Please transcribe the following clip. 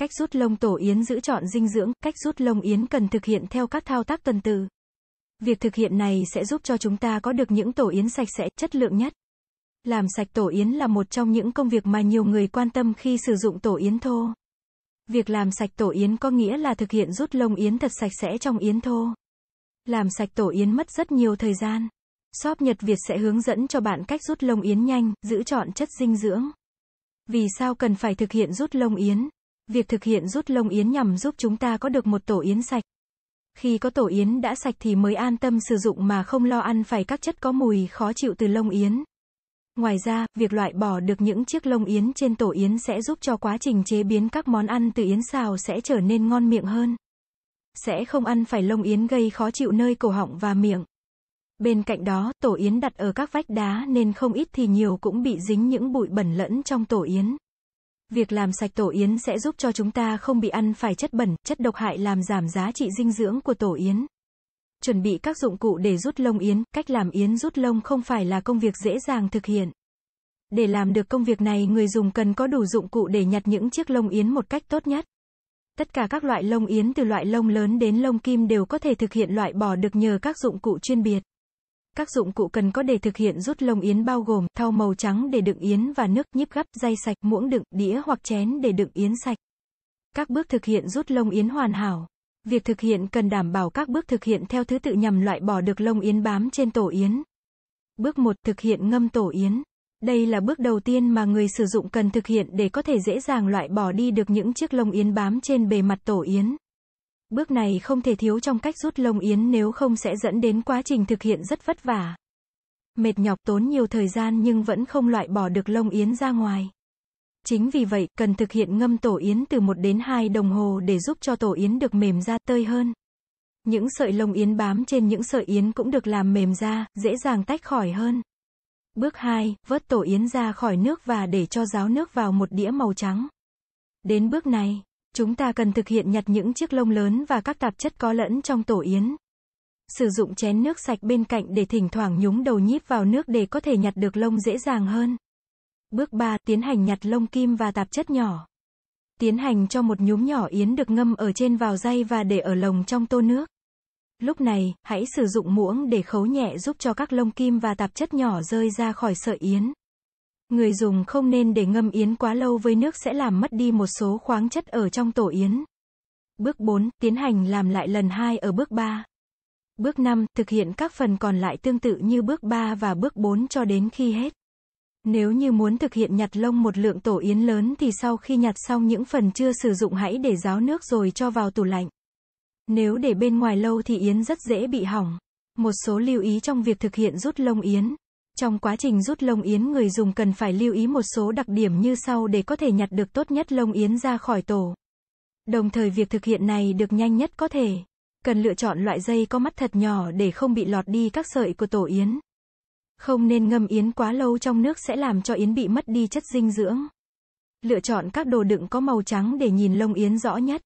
Cách rút lông tổ yến giữ chọn dinh dưỡng, cách rút lông yến cần thực hiện theo các thao tác tuần tự Việc thực hiện này sẽ giúp cho chúng ta có được những tổ yến sạch sẽ, chất lượng nhất. Làm sạch tổ yến là một trong những công việc mà nhiều người quan tâm khi sử dụng tổ yến thô. Việc làm sạch tổ yến có nghĩa là thực hiện rút lông yến thật sạch sẽ trong yến thô. Làm sạch tổ yến mất rất nhiều thời gian. Shop Nhật Việt sẽ hướng dẫn cho bạn cách rút lông yến nhanh, giữ chọn chất dinh dưỡng. Vì sao cần phải thực hiện rút lông yến? Việc thực hiện rút lông yến nhằm giúp chúng ta có được một tổ yến sạch. Khi có tổ yến đã sạch thì mới an tâm sử dụng mà không lo ăn phải các chất có mùi khó chịu từ lông yến. Ngoài ra, việc loại bỏ được những chiếc lông yến trên tổ yến sẽ giúp cho quá trình chế biến các món ăn từ yến xào sẽ trở nên ngon miệng hơn. Sẽ không ăn phải lông yến gây khó chịu nơi cổ họng và miệng. Bên cạnh đó, tổ yến đặt ở các vách đá nên không ít thì nhiều cũng bị dính những bụi bẩn lẫn trong tổ yến. Việc làm sạch tổ yến sẽ giúp cho chúng ta không bị ăn phải chất bẩn, chất độc hại làm giảm giá trị dinh dưỡng của tổ yến. Chuẩn bị các dụng cụ để rút lông yến, cách làm yến rút lông không phải là công việc dễ dàng thực hiện. Để làm được công việc này người dùng cần có đủ dụng cụ để nhặt những chiếc lông yến một cách tốt nhất. Tất cả các loại lông yến từ loại lông lớn đến lông kim đều có thể thực hiện loại bỏ được nhờ các dụng cụ chuyên biệt. Các dụng cụ cần có để thực hiện rút lông yến bao gồm thau màu trắng để đựng yến và nước, nhíp gấp, dây sạch, muỗng đựng, đĩa hoặc chén để đựng yến sạch. Các bước thực hiện rút lông yến hoàn hảo. Việc thực hiện cần đảm bảo các bước thực hiện theo thứ tự nhằm loại bỏ được lông yến bám trên tổ yến. Bước 1. Thực hiện ngâm tổ yến. Đây là bước đầu tiên mà người sử dụng cần thực hiện để có thể dễ dàng loại bỏ đi được những chiếc lông yến bám trên bề mặt tổ yến. Bước này không thể thiếu trong cách rút lông yến nếu không sẽ dẫn đến quá trình thực hiện rất vất vả. Mệt nhọc tốn nhiều thời gian nhưng vẫn không loại bỏ được lông yến ra ngoài. Chính vì vậy, cần thực hiện ngâm tổ yến từ 1 đến 2 đồng hồ để giúp cho tổ yến được mềm ra tơi hơn. Những sợi lông yến bám trên những sợi yến cũng được làm mềm ra, dễ dàng tách khỏi hơn. Bước 2, vớt tổ yến ra khỏi nước và để cho ráo nước vào một đĩa màu trắng. Đến bước này, Chúng ta cần thực hiện nhặt những chiếc lông lớn và các tạp chất có lẫn trong tổ yến. Sử dụng chén nước sạch bên cạnh để thỉnh thoảng nhúng đầu nhíp vào nước để có thể nhặt được lông dễ dàng hơn. Bước 3. Tiến hành nhặt lông kim và tạp chất nhỏ. Tiến hành cho một nhúm nhỏ yến được ngâm ở trên vào dây và để ở lồng trong tô nước. Lúc này, hãy sử dụng muỗng để khấu nhẹ giúp cho các lông kim và tạp chất nhỏ rơi ra khỏi sợi yến. Người dùng không nên để ngâm yến quá lâu với nước sẽ làm mất đi một số khoáng chất ở trong tổ yến. Bước 4, tiến hành làm lại lần 2 ở bước 3. Bước 5, thực hiện các phần còn lại tương tự như bước 3 và bước 4 cho đến khi hết. Nếu như muốn thực hiện nhặt lông một lượng tổ yến lớn thì sau khi nhặt xong những phần chưa sử dụng hãy để ráo nước rồi cho vào tủ lạnh. Nếu để bên ngoài lâu thì yến rất dễ bị hỏng. Một số lưu ý trong việc thực hiện rút lông yến. Trong quá trình rút lông yến người dùng cần phải lưu ý một số đặc điểm như sau để có thể nhặt được tốt nhất lông yến ra khỏi tổ. Đồng thời việc thực hiện này được nhanh nhất có thể. Cần lựa chọn loại dây có mắt thật nhỏ để không bị lọt đi các sợi của tổ yến. Không nên ngâm yến quá lâu trong nước sẽ làm cho yến bị mất đi chất dinh dưỡng. Lựa chọn các đồ đựng có màu trắng để nhìn lông yến rõ nhất.